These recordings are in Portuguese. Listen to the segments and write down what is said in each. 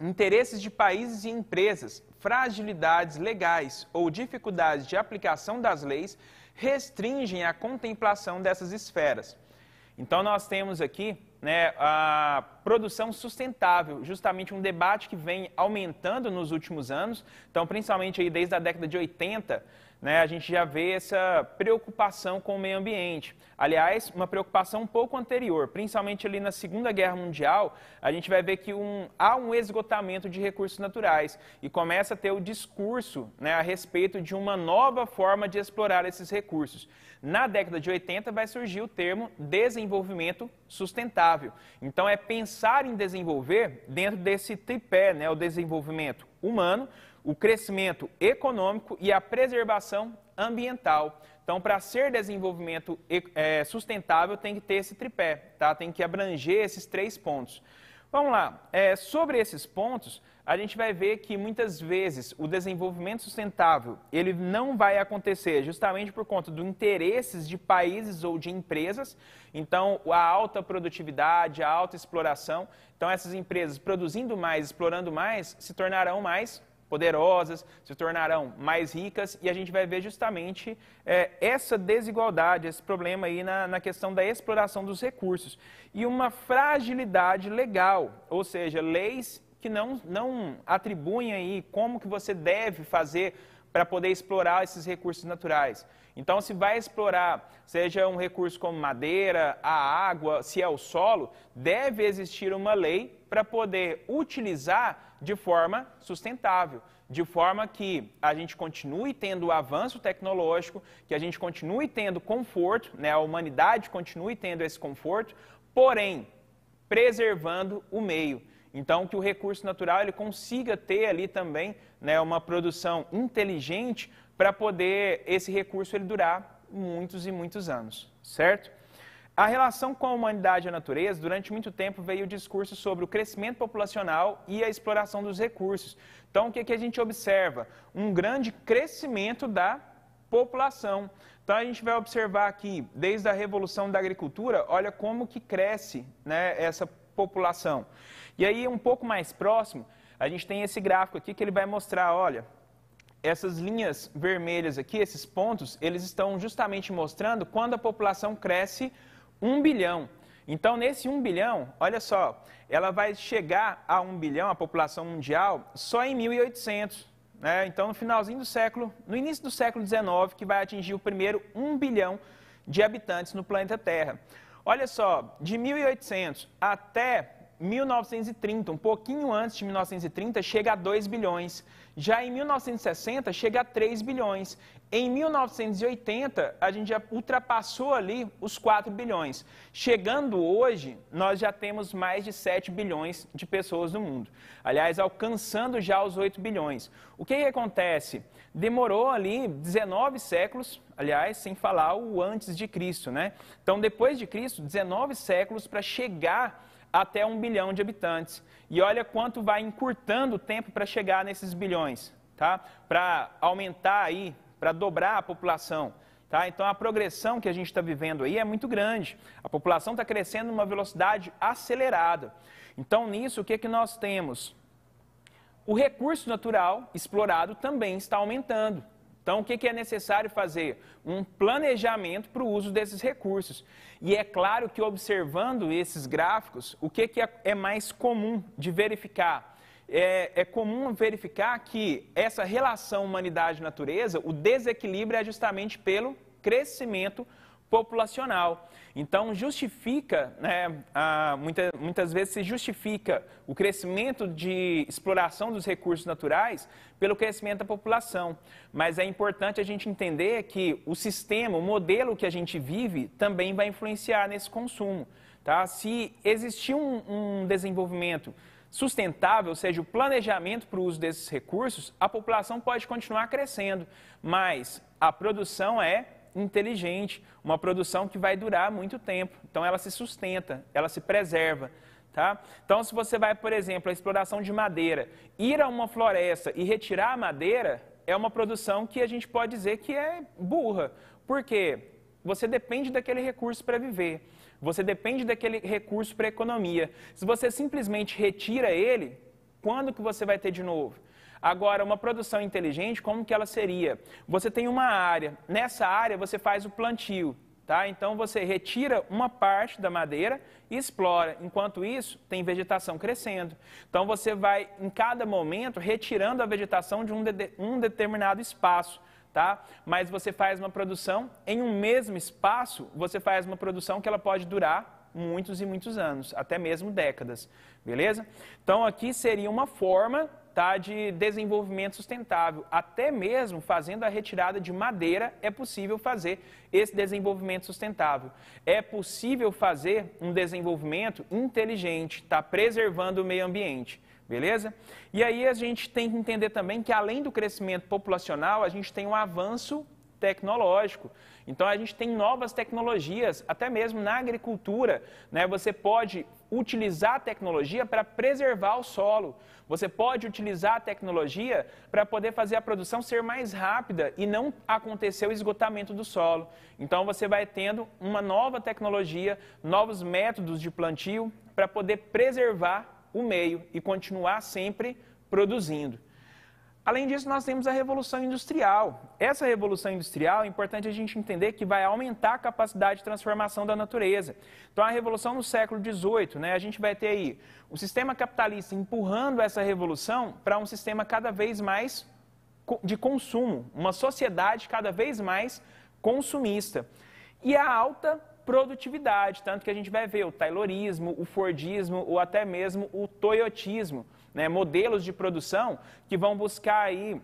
interesses de países e empresas, fragilidades legais ou dificuldades de aplicação das leis restringem a contemplação dessas esferas. Então, nós temos aqui né, a produção sustentável, justamente um debate que vem aumentando nos últimos anos. Então, principalmente aí desde a década de 80, né, a gente já vê essa preocupação com o meio ambiente. Aliás, uma preocupação um pouco anterior, principalmente ali na Segunda Guerra Mundial, a gente vai ver que um, há um esgotamento de recursos naturais e começa a ter o discurso né, a respeito de uma nova forma de explorar esses recursos. Na década de 80 vai surgir o termo desenvolvimento sustentável. Então, é pensar pensar em desenvolver dentro desse tripé, né, o desenvolvimento humano, o crescimento econômico e a preservação ambiental. Então, para ser desenvolvimento é, sustentável, tem que ter esse tripé, tá? tem que abranger esses três pontos. Vamos lá. É, sobre esses pontos, a gente vai ver que muitas vezes o desenvolvimento sustentável ele não vai acontecer justamente por conta dos interesses de países ou de empresas. Então, a alta produtividade, a alta exploração. Então, essas empresas produzindo mais, explorando mais, se tornarão mais poderosas se tornarão mais ricas e a gente vai ver justamente é, essa desigualdade, esse problema aí na, na questão da exploração dos recursos. E uma fragilidade legal, ou seja, leis que não, não atribuem aí como que você deve fazer para poder explorar esses recursos naturais. Então, se vai explorar, seja um recurso como madeira, a água, se é o solo, deve existir uma lei para poder utilizar de forma sustentável, de forma que a gente continue tendo avanço tecnológico, que a gente continue tendo conforto, né, a humanidade continue tendo esse conforto, porém preservando o meio. Então, que o recurso natural ele consiga ter ali também né, uma produção inteligente para poder esse recurso ele durar muitos e muitos anos, certo? A relação com a humanidade e a natureza, durante muito tempo, veio o discurso sobre o crescimento populacional e a exploração dos recursos. Então, o que, que a gente observa? Um grande crescimento da população. Então, a gente vai observar aqui, desde a revolução da agricultura, olha como que cresce né, essa população. E aí, um pouco mais próximo, a gente tem esse gráfico aqui que ele vai mostrar, olha, essas linhas vermelhas aqui, esses pontos, eles estão justamente mostrando quando a população cresce 1 bilhão. Então, nesse 1 bilhão, olha só, ela vai chegar a 1 bilhão, a população mundial, só em 1800. Né? Então, no finalzinho do século, no início do século 19, que vai atingir o primeiro 1 bilhão de habitantes no planeta Terra. Olha só, de 1800 até 1930, um pouquinho antes de 1930, chega a 2 bilhões. Já em 1960, chega a 3 bilhões. Em 1980, a gente já ultrapassou ali os 4 bilhões. Chegando hoje, nós já temos mais de 7 bilhões de pessoas no mundo. Aliás, alcançando já os 8 bilhões. O que, que acontece? Demorou ali 19 séculos aliás, sem falar o antes de Cristo, né? Então, depois de Cristo, 19 séculos para chegar até um bilhão de habitantes. E olha quanto vai encurtando o tempo para chegar nesses bilhões, tá? Para aumentar aí, para dobrar a população. Tá? Então a progressão que a gente está vivendo aí é muito grande. A população está crescendo numa velocidade acelerada. Então nisso o que é que nós temos? O recurso natural explorado também está aumentando. Então, o que é necessário fazer? Um planejamento para o uso desses recursos. E é claro que, observando esses gráficos, o que é, é mais comum de verificar? É, é, comum verificar que essa relação humanidade-natureza, o desequilíbrio é justamente pelo crescimento populacional. Então, justifica, né, a, muita, muitas vezes se justifica o crescimento de exploração dos recursos naturais pelo crescimento da população. Mas é importante a gente entender que o sistema, o modelo que a gente vive, também vai influenciar nesse consumo. Tá? Se existir um, um desenvolvimento sustentável, ou seja, o planejamento para o uso desses recursos, a população pode continuar crescendo, mas a produção é inteligente, uma produção que vai durar muito tempo. Então ela se sustenta, ela se preserva. Tá? Então, se você vai, por exemplo, à exploração de madeira, ir a uma floresta e retirar a madeira é uma produção que a gente pode dizer que é burra, porque você depende daquele recurso para viver, você depende daquele recurso para economia. Se você simplesmente retira ele, quando que você vai ter de novo? Agora, uma produção inteligente, como que ela seria? Você tem uma área, nessa área você faz o plantio, tá? Então você retira uma parte da madeira e explora. Enquanto isso, tem vegetação crescendo. Então você vai, em cada momento, retirando a vegetação de um, de, um determinado espaço. Tá? Mas você faz uma produção, em um mesmo espaço, você faz uma produção que ela pode durar muitos e muitos anos, até mesmo décadas, beleza? Então aqui seria uma forma tá, de desenvolvimento sustentável. Até mesmo fazendo a retirada de madeira, é possível fazer esse desenvolvimento sustentável. É possível fazer um desenvolvimento inteligente, tá preservando o meio ambiente. Beleza? E aí a gente tem que entender também que além do crescimento populacional, a gente tem um avanço tecnológico. Então a gente tem novas tecnologias, até mesmo na agricultura, né? Você pode utilizar a tecnologia para preservar o solo. Você pode utilizar a tecnologia para poder fazer a produção ser mais rápida e não acontecer o esgotamento do solo. Então você vai tendo uma nova tecnologia, novos métodos de plantio para poder preservar o meio e continuar sempre produzindo. Além disso, nós temos a revolução industrial. Essa revolução industrial é importante a gente entender que vai aumentar a capacidade de transformação da natureza. Então, a revolução no século XVIII, né, a gente vai ter aí o sistema capitalista empurrando essa revolução para um sistema cada vez mais de consumo, uma sociedade cada vez mais consumista. E a alta produtividade, tanto que a gente vai ver o taylorismo, o fordismo ou até mesmo o toyotismo, né, modelos de produção que vão buscar aí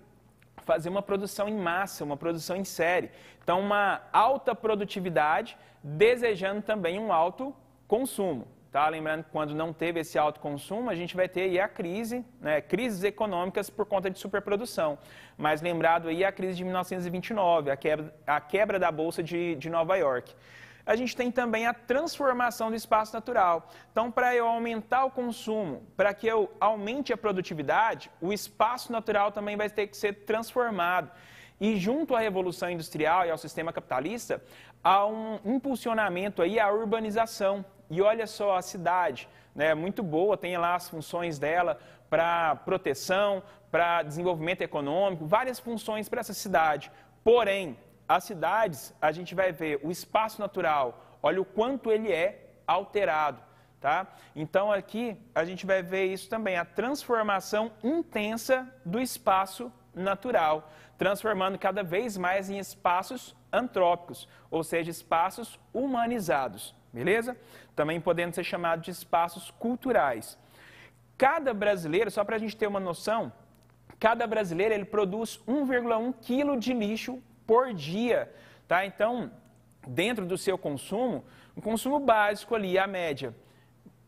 fazer uma produção em massa, uma produção em série. Então, uma alta produtividade, desejando também um alto consumo. Tá? Lembrando que quando não teve esse alto consumo, a gente vai ter aí a crise, né? crises econômicas por conta de superprodução. Mas lembrado aí a crise de 1929, a quebra, a quebra da Bolsa de, de Nova York a gente tem também a transformação do espaço natural. Então, para eu aumentar o consumo, para que eu aumente a produtividade, o espaço natural também vai ter que ser transformado. E junto à revolução industrial e ao sistema capitalista, há um impulsionamento aí à urbanização. E olha só a cidade, né, muito boa, tem lá as funções dela para proteção, para desenvolvimento econômico, várias funções para essa cidade. Porém, as cidades, a gente vai ver o espaço natural, olha o quanto ele é alterado, tá? Então aqui a gente vai ver isso também, a transformação intensa do espaço natural, transformando cada vez mais em espaços antrópicos, ou seja, espaços humanizados, beleza? Também podendo ser chamado de espaços culturais. Cada brasileiro, só para a gente ter uma noção, cada brasileiro ele produz 1,1 quilo de lixo por dia, tá? Então, dentro do seu consumo, um consumo básico ali, a média,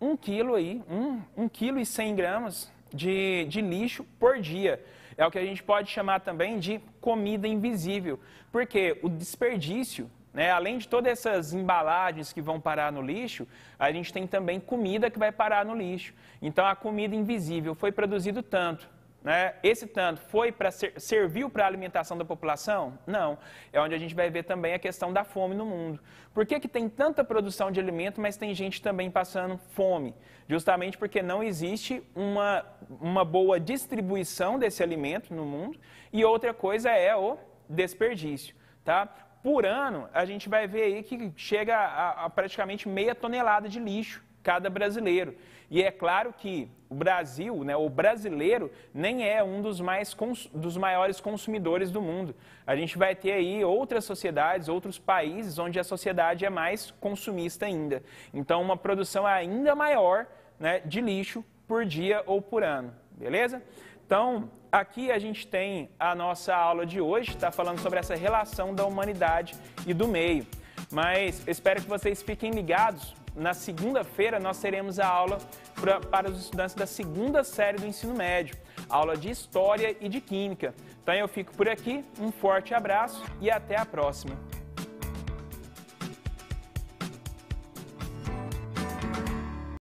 um quilo aí, um, um quilo e cem gramas de, de lixo por dia. É o que a gente pode chamar também de comida invisível, porque o desperdício né? Além de todas essas embalagens que vão parar no lixo, a gente tem também comida que vai parar no lixo. Então, a comida invisível foi produzido tanto né? Esse tanto foi para ser, serviu para a alimentação da população? Não. É onde a gente vai ver também a questão da fome no mundo. Por que, que tem tanta produção de alimento, mas tem gente também passando fome? Justamente porque não existe uma, uma boa distribuição desse alimento no mundo. E outra coisa é o desperdício. Tá? Por ano, a gente vai ver aí que chega a, a praticamente meia tonelada de lixo cada brasileiro. E é claro que o Brasil, né, o brasileiro, nem é um dos, mais dos maiores consumidores do mundo. A gente vai ter aí outras sociedades, outros países onde a sociedade é mais consumista ainda. Então, uma produção ainda maior né, de lixo por dia ou por ano, beleza? Então, aqui a gente tem a nossa aula de hoje, está falando sobre essa relação da humanidade e do meio. Mas espero que vocês fiquem ligados, na segunda-feira nós teremos a aula pra, para os estudantes da segunda série do ensino médio, aula de História e de Química. Então eu fico por aqui, um forte abraço e até a próxima!